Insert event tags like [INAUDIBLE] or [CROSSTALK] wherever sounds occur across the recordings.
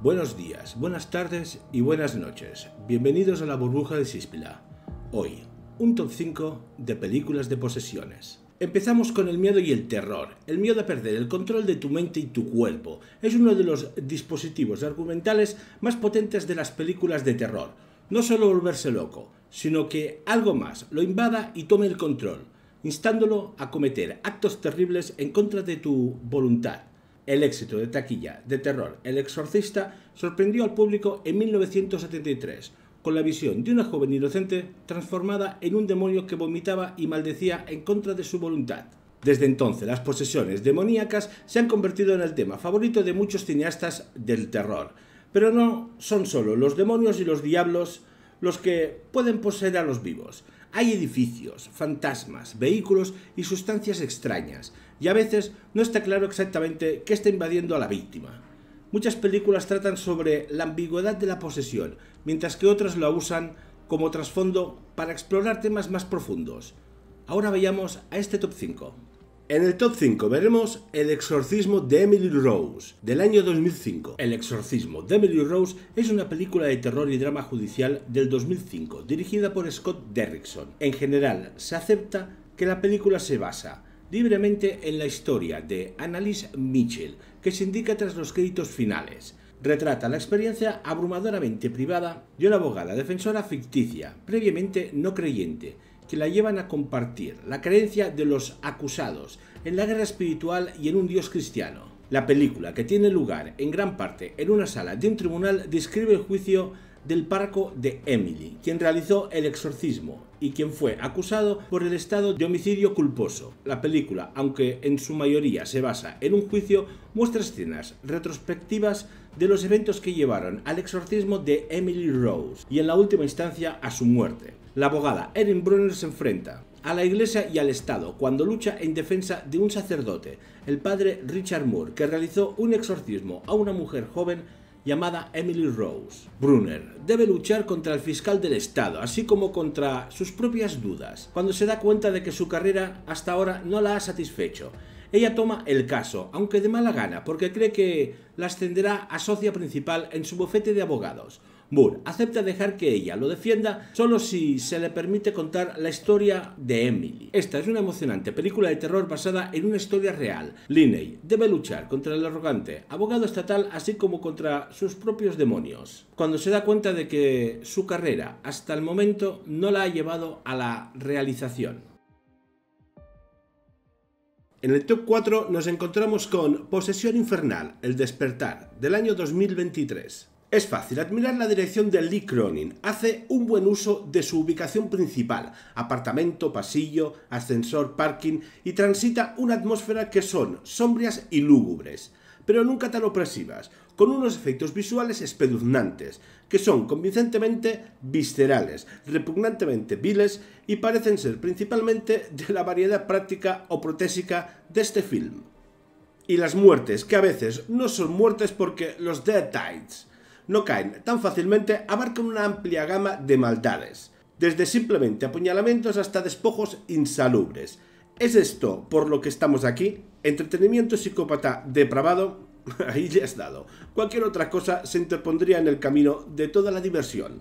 Buenos días, buenas tardes y buenas noches. Bienvenidos a la burbuja de Síspila. Hoy, un top 5 de películas de posesiones. Empezamos con el miedo y el terror. El miedo a perder el control de tu mente y tu cuerpo. Es uno de los dispositivos argumentales más potentes de las películas de terror. No solo volverse loco, sino que algo más lo invada y tome el control, instándolo a cometer actos terribles en contra de tu voluntad el éxito de taquilla de terror El Exorcista sorprendió al público en 1973 con la visión de una joven inocente transformada en un demonio que vomitaba y maldecía en contra de su voluntad. Desde entonces, las posesiones demoníacas se han convertido en el tema favorito de muchos cineastas del terror. Pero no son solo los demonios y los diablos los que pueden poseer a los vivos. Hay edificios, fantasmas, vehículos y sustancias extrañas, y a veces no está claro exactamente qué está invadiendo a la víctima. Muchas películas tratan sobre la ambigüedad de la posesión, mientras que otras lo usan como trasfondo para explorar temas más profundos. Ahora vayamos a este top 5. En el top 5 veremos El exorcismo de Emily Rose, del año 2005. El exorcismo de Emily Rose es una película de terror y drama judicial del 2005, dirigida por Scott Derrickson. En general, se acepta que la película se basa libremente en la historia de Annalise Mitchell, que se indica tras los créditos finales. Retrata la experiencia abrumadoramente privada de una abogada defensora ficticia, previamente no creyente, que la llevan a compartir la creencia de los acusados en la guerra espiritual y en un dios cristiano. La película, que tiene lugar en gran parte en una sala de un tribunal, describe el juicio del párroco de Emily, quien realizó el exorcismo y quien fue acusado por el estado de homicidio culposo. La película, aunque en su mayoría se basa en un juicio, muestra escenas retrospectivas de los eventos que llevaron al exorcismo de Emily Rose y en la última instancia a su muerte. La abogada Erin Brunner se enfrenta a la Iglesia y al Estado cuando lucha en defensa de un sacerdote, el padre Richard Moore, que realizó un exorcismo a una mujer joven llamada Emily Rose. Brunner debe luchar contra el fiscal del Estado, así como contra sus propias dudas, cuando se da cuenta de que su carrera hasta ahora no la ha satisfecho. Ella toma el caso, aunque de mala gana, porque cree que la ascenderá a socia principal en su bufete de abogados, Moore acepta dejar que ella lo defienda solo si se le permite contar la historia de Emily. Esta es una emocionante película de terror basada en una historia real. Linney debe luchar contra el arrogante abogado estatal así como contra sus propios demonios. Cuando se da cuenta de que su carrera hasta el momento no la ha llevado a la realización. En el top 4 nos encontramos con Posesión Infernal, El Despertar, del año 2023. Es fácil admirar la dirección de Lee Cronin. Hace un buen uso de su ubicación principal, apartamento, pasillo, ascensor, parking, y transita una atmósfera que son sombrías y lúgubres, pero nunca tan opresivas, con unos efectos visuales espeluznantes, que son convincentemente viscerales, repugnantemente viles y parecen ser principalmente de la variedad práctica o protésica de este film. Y las muertes, que a veces no son muertes porque los Dead Tides no caen tan fácilmente, abarcan una amplia gama de maldades, desde simplemente apuñalamientos hasta despojos insalubres. ¿Es esto por lo que estamos aquí? ¿Entretenimiento psicópata depravado? [LAUGHS] Ahí ya has dado. Cualquier otra cosa se interpondría en el camino de toda la diversión.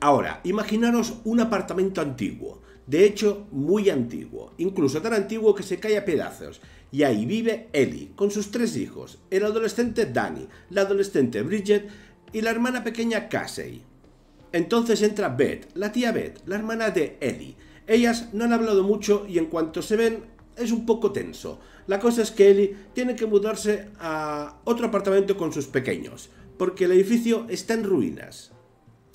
Ahora, imaginaros un apartamento antiguo, de hecho muy antiguo, incluso tan antiguo que se cae a pedazos, y ahí vive Ellie, con sus tres hijos, el adolescente Danny, la adolescente Bridget y la hermana pequeña Casey. Entonces entra Beth, la tía Beth, la hermana de Ellie. Ellas no han hablado mucho y en cuanto se ven es un poco tenso. La cosa es que Ellie tiene que mudarse a otro apartamento con sus pequeños, porque el edificio está en ruinas.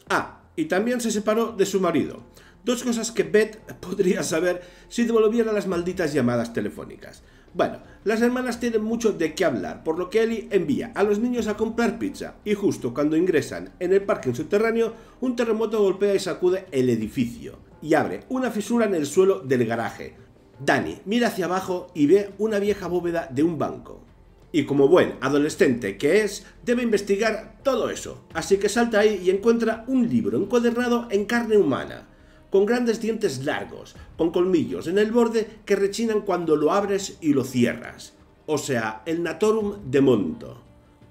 Ah, y también se separó de su marido. Dos cosas que Beth podría saber si devolviera las malditas llamadas telefónicas. Bueno, las hermanas tienen mucho de qué hablar, por lo que Ellie envía a los niños a comprar pizza y justo cuando ingresan en el parque subterráneo, un terremoto golpea y sacude el edificio y abre una fisura en el suelo del garaje. Danny mira hacia abajo y ve una vieja bóveda de un banco y como buen adolescente que es, debe investigar todo eso, así que salta ahí y encuentra un libro encuadernado en carne humana, con grandes dientes largos, con colmillos en el borde que rechinan cuando lo abres y lo cierras, o sea, el Natorum de Monto.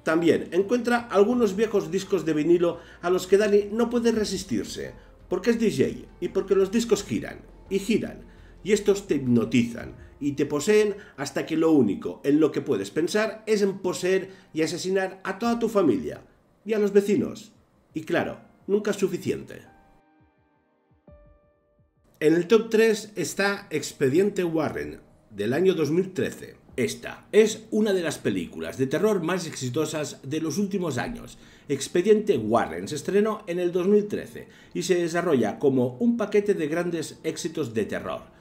También encuentra algunos viejos discos de vinilo a los que Dani no puede resistirse, porque es DJ y porque los discos giran, y giran, y estos te hipnotizan, y te poseen hasta que lo único en lo que puedes pensar es en poseer y asesinar a toda tu familia y a los vecinos. Y claro, nunca es suficiente. En el top 3 está Expediente Warren, del año 2013. Esta es una de las películas de terror más exitosas de los últimos años. Expediente Warren se estrenó en el 2013 y se desarrolla como un paquete de grandes éxitos de terror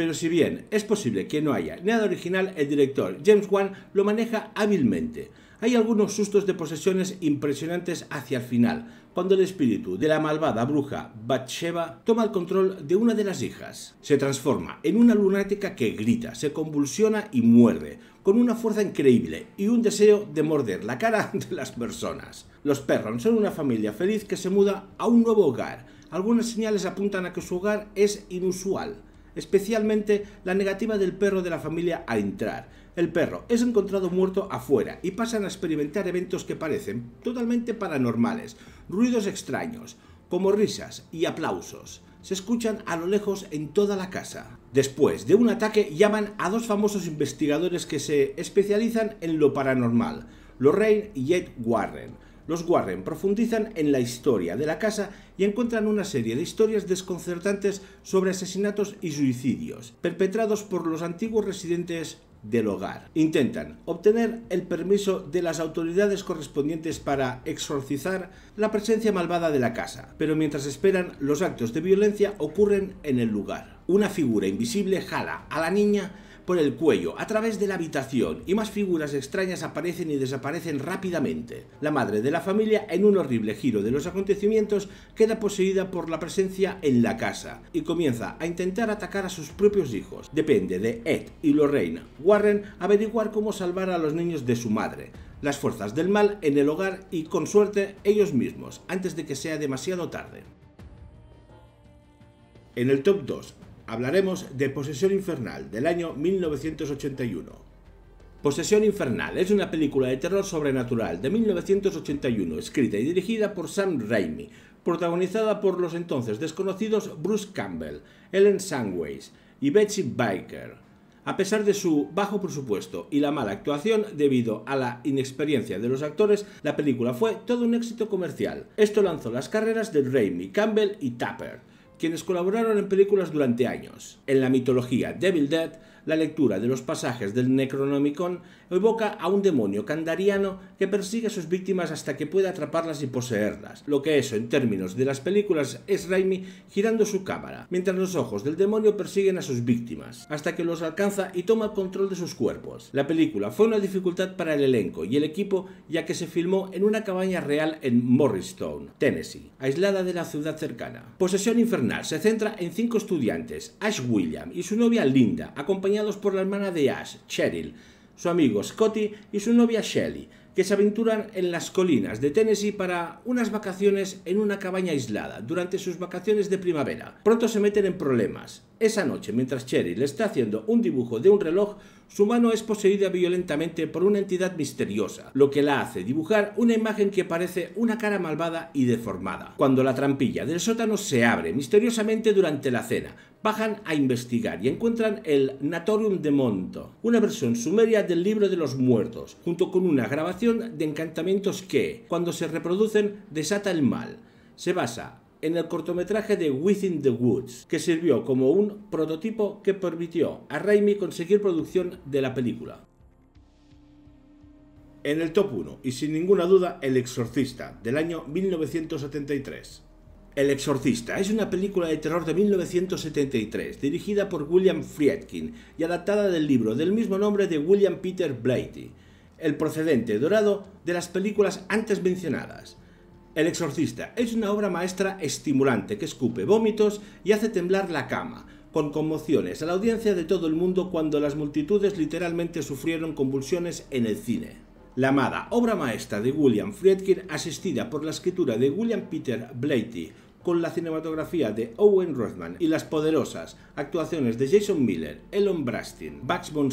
pero si bien es posible que no haya nada original, el director James Wan lo maneja hábilmente. Hay algunos sustos de posesiones impresionantes hacia el final, cuando el espíritu de la malvada bruja Bathsheba toma el control de una de las hijas. Se transforma en una lunática que grita, se convulsiona y muerde, con una fuerza increíble y un deseo de morder la cara [LAUGHS] de las personas. Los Perron son una familia feliz que se muda a un nuevo hogar. Algunas señales apuntan a que su hogar es inusual especialmente la negativa del perro de la familia a entrar. El perro es encontrado muerto afuera y pasan a experimentar eventos que parecen totalmente paranormales, ruidos extraños, como risas y aplausos. Se escuchan a lo lejos en toda la casa. Después de un ataque llaman a dos famosos investigadores que se especializan en lo paranormal, Lorraine y Ed Warren los Warren profundizan en la historia de la casa y encuentran una serie de historias desconcertantes sobre asesinatos y suicidios perpetrados por los antiguos residentes del hogar. Intentan obtener el permiso de las autoridades correspondientes para exorcizar la presencia malvada de la casa, pero mientras esperan los actos de violencia ocurren en el lugar. Una figura invisible jala a la niña por el cuello, a través de la habitación, y más figuras extrañas aparecen y desaparecen rápidamente. La madre de la familia, en un horrible giro de los acontecimientos, queda poseída por la presencia en la casa, y comienza a intentar atacar a sus propios hijos. Depende de Ed y Lorraine Warren averiguar cómo salvar a los niños de su madre, las fuerzas del mal en el hogar y, con suerte, ellos mismos, antes de que sea demasiado tarde. En el top 2, hablaremos de Posesión Infernal del año 1981. Posesión Infernal es una película de terror sobrenatural de 1981, escrita y dirigida por Sam Raimi, protagonizada por los entonces desconocidos Bruce Campbell, Ellen Sandways y Betsy Biker. A pesar de su bajo presupuesto y la mala actuación debido a la inexperiencia de los actores, la película fue todo un éxito comercial. Esto lanzó las carreras de Raimi, Campbell y Tapper, quienes colaboraron en películas durante años. En la mitología Devil Dead, la lectura de los pasajes del Necronomicon evoca a un demonio candariano que persigue a sus víctimas hasta que pueda atraparlas y poseerlas, lo que eso en términos de las películas es Raimi girando su cámara, mientras los ojos del demonio persiguen a sus víctimas, hasta que los alcanza y toma control de sus cuerpos. La película fue una dificultad para el elenco y el equipo ya que se filmó en una cabaña real en Morristown, Tennessee, aislada de la ciudad cercana. Posesión Infernal se centra en cinco estudiantes, Ash William y su novia Linda, acompañados acompañados por la hermana de Ash, Cheryl, su amigo Scotty y su novia Shelly, se aventuran en las colinas de Tennessee para unas vacaciones en una cabaña aislada durante sus vacaciones de primavera. Pronto se meten en problemas. Esa noche, mientras Cherry le está haciendo un dibujo de un reloj, su mano es poseída violentamente por una entidad misteriosa, lo que la hace dibujar una imagen que parece una cara malvada y deformada. Cuando la trampilla del sótano se abre misteriosamente durante la cena, bajan a investigar y encuentran el Natorium de Monto, una versión sumeria del libro de los muertos, junto con una grabación de encantamientos que, cuando se reproducen, desata el mal. Se basa en el cortometraje de Within the Woods, que sirvió como un prototipo que permitió a Raimi conseguir producción de la película. En el top 1, y sin ninguna duda, El Exorcista, del año 1973. El Exorcista es una película de terror de 1973, dirigida por William Friedkin y adaptada del libro del mismo nombre de William Peter Blatty el procedente dorado de las películas antes mencionadas. El exorcista es una obra maestra estimulante que escupe vómitos y hace temblar la cama, con conmociones a la audiencia de todo el mundo cuando las multitudes literalmente sufrieron convulsiones en el cine. La amada obra maestra de William Friedkin, asistida por la escritura de William Peter Blatty, con la cinematografía de Owen Rothman y las poderosas actuaciones de Jason Miller, Elon Brastin, Bax von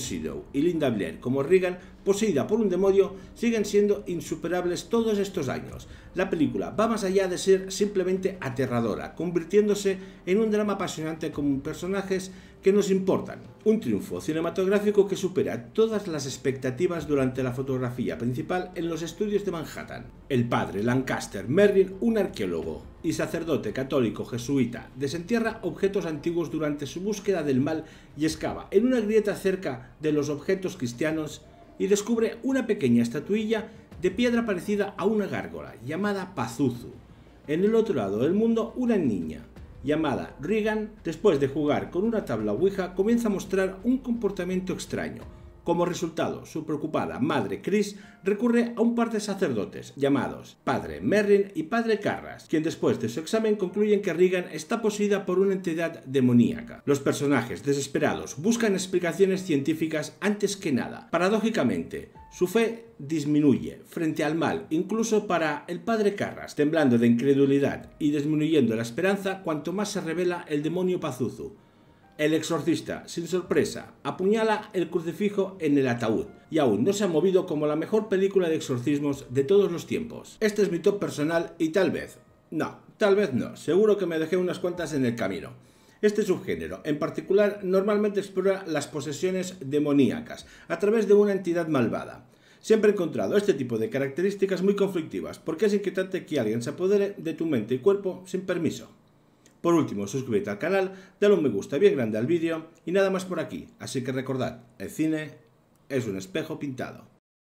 y Linda Blair como Regan, poseída por un demonio, siguen siendo insuperables todos estos años, la película va más allá de ser simplemente aterradora, convirtiéndose en un drama apasionante con personajes que nos importan. Un triunfo cinematográfico que supera todas las expectativas durante la fotografía principal en los estudios de Manhattan. El padre Lancaster Merlin, un arqueólogo y sacerdote católico jesuita, desentierra objetos antiguos durante su búsqueda del mal y excava en una grieta cerca de los objetos cristianos y descubre una pequeña estatuilla de piedra parecida a una gárgola, llamada Pazuzu. En el otro lado del mundo, una niña, llamada Regan, después de jugar con una tabla Ouija, comienza a mostrar un comportamiento extraño, como resultado, su preocupada madre Chris recurre a un par de sacerdotes llamados Padre Merrin y Padre Carras, quien después de su examen concluyen que Regan está poseída por una entidad demoníaca. Los personajes desesperados buscan explicaciones científicas antes que nada. Paradójicamente, su fe disminuye frente al mal, incluso para el padre Carras, temblando de incredulidad y disminuyendo la esperanza cuanto más se revela el demonio Pazuzu, el exorcista, sin sorpresa, apuñala el crucifijo en el ataúd y aún no se ha movido como la mejor película de exorcismos de todos los tiempos. Este es mi top personal y tal vez, no, tal vez no, seguro que me dejé unas cuantas en el camino. Este subgénero, en particular, normalmente explora las posesiones demoníacas a través de una entidad malvada. Siempre he encontrado este tipo de características muy conflictivas, porque es inquietante que alguien se apodere de tu mente y cuerpo sin permiso. Por último, suscríbete al canal, dale un me gusta bien grande al vídeo y nada más por aquí. Así que recordad, el cine es un espejo pintado.